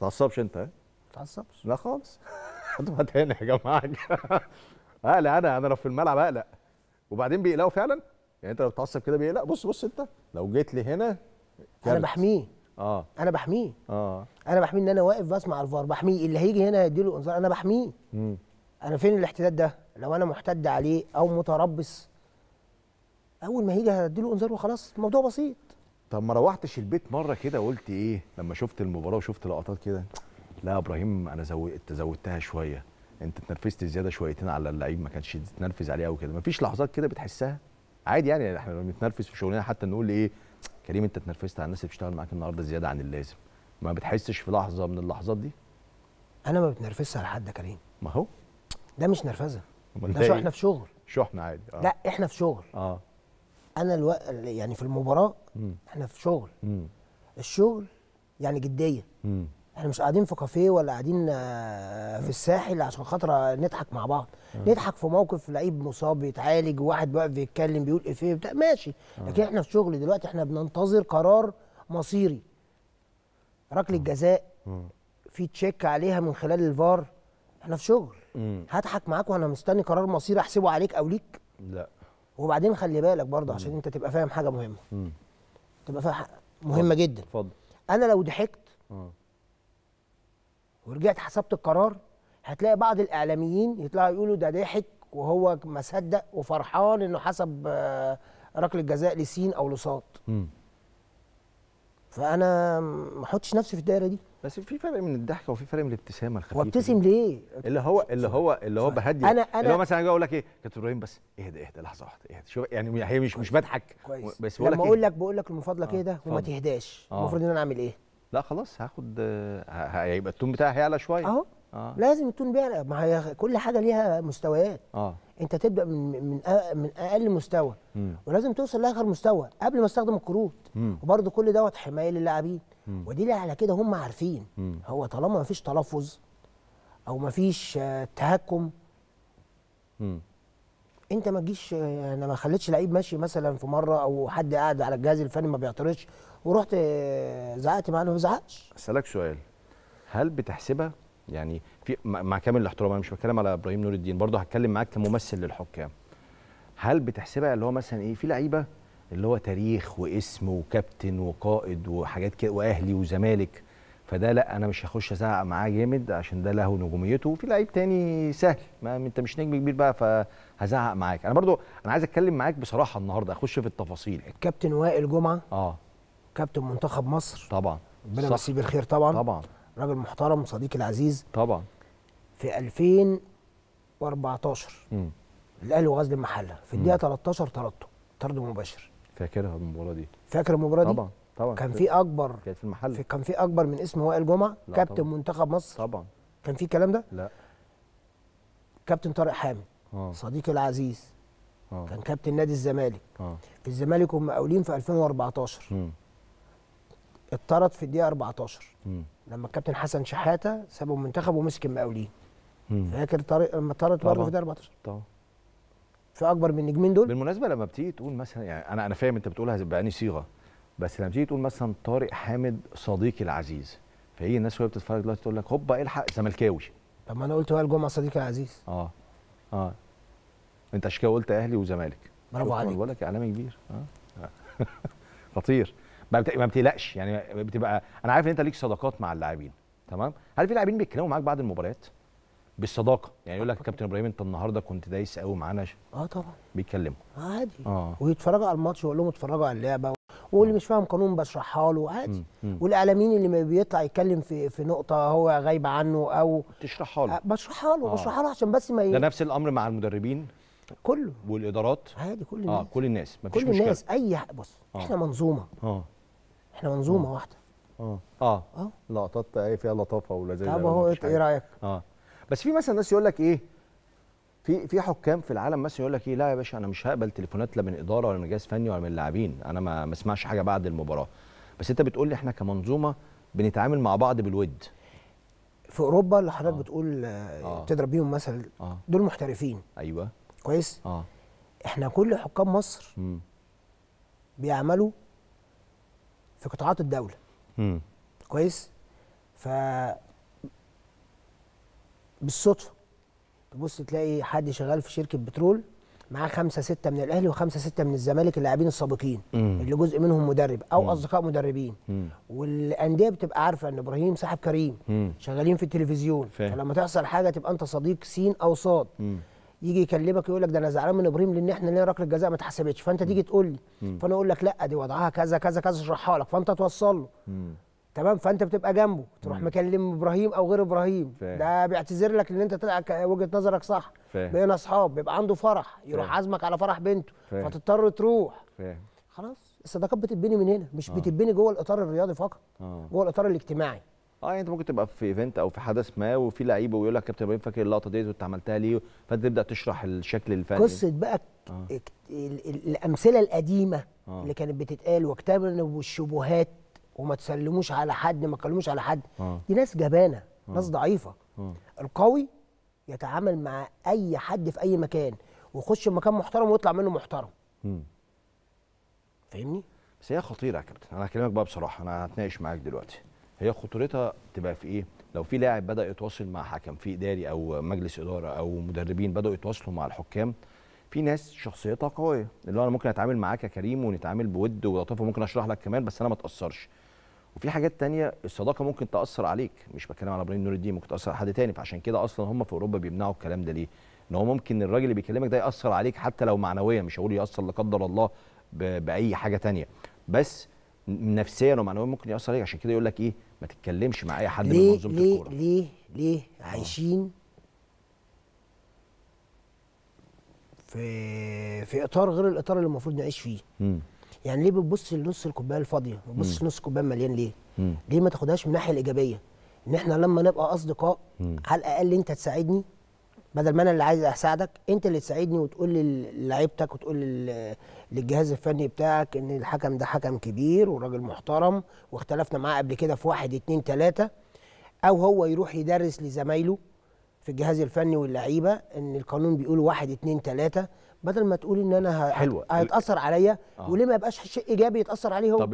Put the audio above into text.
تعصبش انت ها؟ تعصبش لا خالص انتوا تاني يا جماعه اقلق انا انا لو في الملعب اقلق وبعدين بيقلقوا فعلا يعني انت لو بتعصب كده بيقلق بص بص انت لو جيت لي هنا كارت. انا بحميه اه انا بحميه اه انا بحميه ان انا واقف بسمع الفار بحميه اللي هيجي هنا له انذار انا بحميه مم. انا فين الاحتداد ده لو انا محتد عليه او متربص اول ما هيجي هديله انذار وخلاص الموضوع بسيط طب ما روحتش البيت مره كده قلت ايه لما شفت المباراه وشفت لقطات كده لا يا ابراهيم انا زودت زودتها شويه انت اتنرفزت زياده شويتين على اللعيب ما كانش تتنرفز عليه قوي كده مفيش لحظات كده بتحسها عادي يعني احنا بنتنرفز في شغلنا حتى نقول ايه كريم انت اتنرفزت على الناس اللي بتشتغل معاك النهارده زياده عن اللازم ما بتحسش في لحظه من اللحظات دي انا ما بتنرفزش على حد يا كريم ما هو ده مش نرفزه ده شحنه إيه؟ في شغل شحنه عادي آه. لا احنا في شغل اه انا الو... يعني في المباراه مم. احنا في شغل مم. الشغل يعني جديه مم. احنا مش قاعدين في كافيه ولا قاعدين آه، في الساحل عشان خاطر نضحك مع بعض مم. نضحك في موقف لعيب مصاب بيتعالج وواحد واقف بيتكلم بيقول افيه إيه، بتاع ماشي مم. لكن احنا في شغل دلوقتي احنا بننتظر قرار مصيري ركله جزاء في تشيك عليها من خلال الفار احنا في شغل هضحك معاك وانا مستني قرار مصيري احسبه عليك او ليك لا وبعدين خلي بالك برضه عشان انت تبقى فاهم حاجه مهمه مم. تبقى فاهم مهمه جدا اتفضل انا لو ضحكت آه. ورجعت حسبت القرار هتلاقي بعض الاعلاميين يطلعوا يقولوا ده ضحك وهو ما صدق وفرحان انه حسب آه، ركله جزاء لسين او لصاد فانا ما احطش نفسي في الدائره دي بس في فرق من الضحكه وفي فرق من الابتسامه الخفيفه وابتسم ليه اللي هو اللي هو اللي هو بهدي انا انا اللي هو مثلا اجي اقول لك ايه كابتن ابراهيم بس اهدى اهدى لحظه واحده اهدى شوف يعني هي مش مش بضحك بس بقول لك لما اقول إيه؟ لك بقول لك من فضلك ايه وما تهداش آه. المفروض ان انا اعمل ايه لا خلاص هاخد هيبقى التون بتاعي هيعلى شويه اهو آه. لازم التون بيعلى ما هي كل حاجه ليها مستويات اه انت تبدا من من من اقل مستوى مم. ولازم توصل لاخر مستوى قبل ما استخدم الكروت وبرده كل دوت حمايه للاعبين ودي ودليل على كده هم عارفين مم. هو طالما ما فيش تلفظ او ما فيش آه، تهكم مم. انت ما تجيش آه، انا ما خليتش لعيب ماشي مثلا في مره او حد قاعد على الجهاز الفني ما بيعترضش ورحت آه، زعقت معاه ما زعقش اسالك سؤال هل بتحسبها يعني في مع كامل الاحترام انا مش بتكلم على ابراهيم نور الدين برضه هتكلم معاك كممثل للحكام هل بتحسبها اللي هو مثلا ايه في لعيبه اللي هو تاريخ واسم وكابتن وقائد وحاجات كده واهلي وزمالك فده لا انا مش هخش ازعق معاه جامد عشان ده له نجوميته وفي لعيب تاني سهل ما انت مش نجم كبير بقى فهزعق معاك انا برضو انا عايز اتكلم معاك بصراحه النهارده اخش في التفاصيل الكابتن وائل جمعه اه كابتن منتخب مصر طبعا ربنا يمسيه بالخير طبعا طبعا راجل محترم صديقي العزيز طبعا في 2014 امم الاهلي وغزل المحله في الدقيقه 13 طردته طرد مباشر فاكرها المباراه دي فاكر المباراه دي طبعا طبعا كان في اكبر كانت في المحله في كان في اكبر من اسم وائل جمعه كابتن منتخب مصر طبعا كان في الكلام ده لا كابتن طارق حامد آه. صديقي العزيز أوه. كان كابتن نادي الزمالك أوه. في الزمالك هم مقاولين في 2014 مم. اتطرد في الدقيقه 14 مم. لما الكابتن حسن شحاته سابه المنتخب ومسك المقاولين فاكر طارق لما اتطرد برضه في الدقيقه 14 طبعا في اكبر من النجمين دول بالمناسبه لما بتيجي تقول مثلا يعني انا انا فاهم انت بتقولها باني صيغه بس لما تيجي تقول مثلا طارق حامد صديقي العزيز فهي الناس وهي بتتفرج دلوقتي تقول لك هوبا الحق زملكاوي طب ما انا قلت وائل جمعه صديقي العزيز اه اه انت عشان كده قلت اهلي وزمالك برافو عليك بقول لك اعلامي كبير اه خطير ما بتقلقش يعني بتبقى انا عارف ان انت ليك صداقات مع اللاعبين تمام هل في لاعبين بيتكلموا معاك بعد المباريات بالصداقه يعني يقول لك كابتن ابراهيم انت النهارده كنت دايس قوي معانا اه طبعا بيتكلموا عادي آه. ويتفرجوا على الماتش واقول لهم اتفرجوا على اللعبه واللي آه. مش فاهم قانون بشرحها له عادي والاعلاميين اللي ما بيطلع يتكلم في في نقطه هو غايب عنه او تشرحها له بشرحها له آه. بشرحها له عشان بس ما ي... ده نفس الامر مع المدربين كله والادارات عادي كل آه، الناس اه كل الناس مفيش كل الناس اي بص آه. احنا منظومه اه احنا منظومه أوه. واحده اه اه لقطات ايه فيها لطافه ولذيذه طب هو ايه رايك؟ اه بس في مثلا ناس يقول لك ايه في في حكام في العالم مثلا يقول لك ايه لا يا باشا انا مش هقبل تليفونات لا من اداره ولا من جهاز فني ولا من لاعبين انا ما ما اسمعش حاجه بعد المباراه بس انت بتقول لي احنا كمنظومه بنتعامل مع بعض بالود في اوروبا اللي حضرتك آه. بتقول آه. بتضرب آه، بيهم مثل آه. دول محترفين ايوه كويس اه احنا كل حكام مصر م. بيعملوا في قطاعات الدوله مم. كويس ف بالصدفه تبص تلاقي حد شغال في شركه بترول معاه خمسة ستة من الأهلي وخمسة ستة من الزمالك اللاعبين السابقين اللي جزء منهم مدرب أو مم. أصدقاء مدربين مم. والأندية بتبقى عارفة إن إبراهيم صاحب كريم مم. شغالين في التلفزيون فلما تحصل حاجة تبقى أنت صديق سين أو صاد مم. يجي يكلمك يقول لك ده انا زعلان من ابراهيم لان احنا لنا ركله جزاء ما اتحسبتش فانت تيجي تقول لي فانا اقول لك لا دي وضعها كذا كذا كذا اشرحها لك فانت توصل له تمام فانت بتبقى جنبه تروح مم. مكلم ابراهيم او غير ابراهيم فيه. ده بيعتذر لك ان انت طلع وجهه نظرك صح بقينا اصحاب بيبقى عنده فرح يروح فيه. عازمك على فرح بنته فيه. فتضطر تروح فيه. خلاص الصداقات بتتبني من هنا مش آه. بتتبني جوه الاطار الرياضي فقط آه. جوه الاطار الاجتماعي اه يعني انت ممكن تبقى في ايفنت او في حدث ما وفي لعيبه ويقول لك كابتن ابراهيم فاكر اللقطه ديت وانت عملتها ليه فانت تبدا تشرح الشكل الفني قصه بقى آه. الامثله القديمه آه. اللي كانت بتتقال واجتنبوا الشبهات وما تسلموش على حد ما تكلموش على حد آه. دي ناس جبانه آه. ناس ضعيفه آه. القوي يتعامل مع اي حد في اي مكان ويخش مكان محترم ويطلع منه محترم فاهمني بس هي خطيره يا كابتن انا هكلمك بقى بصراحه انا هتناقش معاك دلوقتي هي خطورتها تبقى في ايه لو في لاعب بدا يتواصل مع حكم في اداري او مجلس اداره او مدربين بداوا يتواصلوا مع الحكام في ناس شخصيتها قويه اللي انا ممكن اتعامل معاك يا كريم ونتعامل بود ولطافه ممكن اشرح لك كمان بس انا ما اتاثرش وفي حاجات تانية الصداقه ممكن تاثر عليك مش بتكلم على ابراهيم نور الدين ممكن تاثر على حد تاني فعشان كده اصلا هم في اوروبا بيمنعوا الكلام ده ليه ان هو ممكن الراجل اللي بيكلمك ده ياثر عليك حتى لو معنويا مش هقول ياثر لا قدر الله باي حاجه تانية بس نفسيا ومعنويا ممكن ياثر عليك عشان كده يقول لك ايه ما تتكلمش مع اي حد من منظومه الكوره ليه ليه ليه آه. عايشين في في اطار غير الاطار اللي المفروض نعيش فيه م. يعني ليه بتبص لنص الكوبايه الفاضيه ما بتبصش نص الكوبايه مليان ليه م. ليه ما تاخدهاش من الناحيه الايجابيه ان احنا لما نبقى اصدقاء م. على الاقل انت تساعدني بدل ما انا اللي عايز اساعدك انت اللي تساعدني وتقول لي لعيبتك وتقول للجهاز الفني بتاعك ان الحكم ده حكم كبير وراجل محترم واختلفنا معاه قبل كده في واحد اتنين تلاته او هو يروح يدرس لزمايله في الجهاز الفني واللعيبه ان القانون بيقول واحد اتنين تلاته بدل ما تقول ان انا هيتاثر عليا آه. وليه ما يبقاش شيء ايجابي يتاثر عليه هو